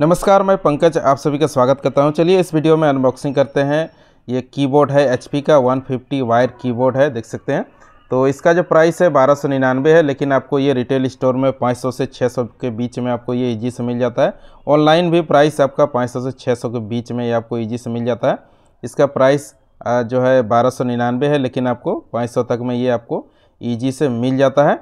नमस्कार मैं पंकज आप सभी का स्वागत करता हूं चलिए इस वीडियो में अनबॉक्सिंग करते हैं ये कीबोर्ड है एच का 150 वायर कीबोर्ड है देख सकते हैं तो इसका जो प्राइस है बारह सौ निन्यानवे है लेकिन आपको ये रिटेल स्टोर में 500 से 600 के बीच में आपको ये ईजी से मिल जाता है ऑनलाइन भी प्राइस आपका पाँच से छः के बीच में ये आपको ईजी से मिल जाता है इसका प्राइस जो है बारह सौ निन्यानवे है लेकिन आपको पाँच तक में ये आपको ईजी से मिल जाता है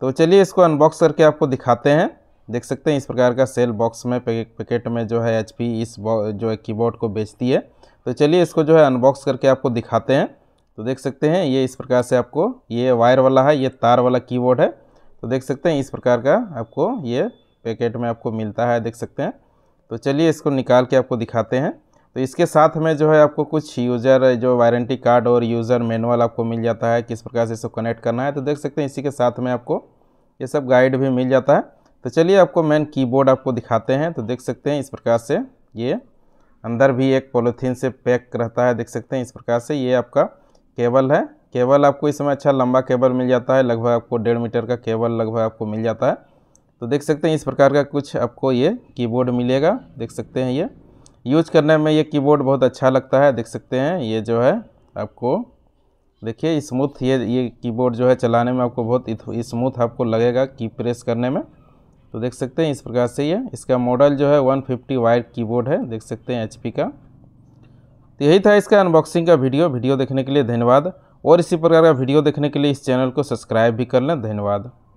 तो चलिए इसको अनबॉक्स करके आपको दिखाते हैं देख सकते हैं इस प्रकार का सेल बॉक्स में पैकेट में जो है एच इस जो है कीबोर्ड को बेचती है तो चलिए इसको जो है अनबॉक्स करके आपको दिखाते हैं तो देख सकते हैं ये इस प्रकार से आपको ये वायर वाला है ये तार वाला कीबोर्ड है तो देख सकते हैं इस प्रकार का आपको ये पैकेट में आपको मिलता है देख सकते हैं तो चलिए इसको निकाल के आपको दिखाते हैं तो इसके साथ में जो है आपको कुछ यूज़र जो वारंटी कार्ड और यूज़र मैनुअल आपको मिल जाता है किस प्रकार से इसको कनेक्ट करना है तो देख सकते हैं इसी के साथ में आपको ये सब गाइड भी मिल जाता है तो चलिए आपको मेन कीबोर्ड आपको दिखाते हैं तो देख सकते हैं इस प्रकार से ये अंदर भी एक पॉलीथीन से पैक रहता है देख सकते हैं इस प्रकार से ये आपका केबल है केबल आपको इस समय अच्छा लंबा केबल मिल जाता है लगभग आपको डेढ़ मीटर का केबल लगभग आपको मिल जाता है तो देख सकते हैं इस प्रकार का कुछ आपको ये कीबोर्ड मिलेगा देख सकते हैं ये यूज करने में ये कीबोर्ड बहुत अच्छा लगता है देख सकते हैं ये जो है आपको देखिए स्मूथ ये ये कीबोर्ड जो है चलाने में आपको बहुत स्मूथ आपको लगेगा की प्रेस करने में तो देख सकते हैं इस प्रकार से ये इसका मॉडल जो है 150 फिफ्टी वायर कीबोर्ड है देख सकते हैं एचपी का तो यही था इसका अनबॉक्सिंग का वीडियो वीडियो देखने के लिए धन्यवाद और इसी प्रकार का वीडियो देखने के लिए इस चैनल को सब्सक्राइब भी कर लें धन्यवाद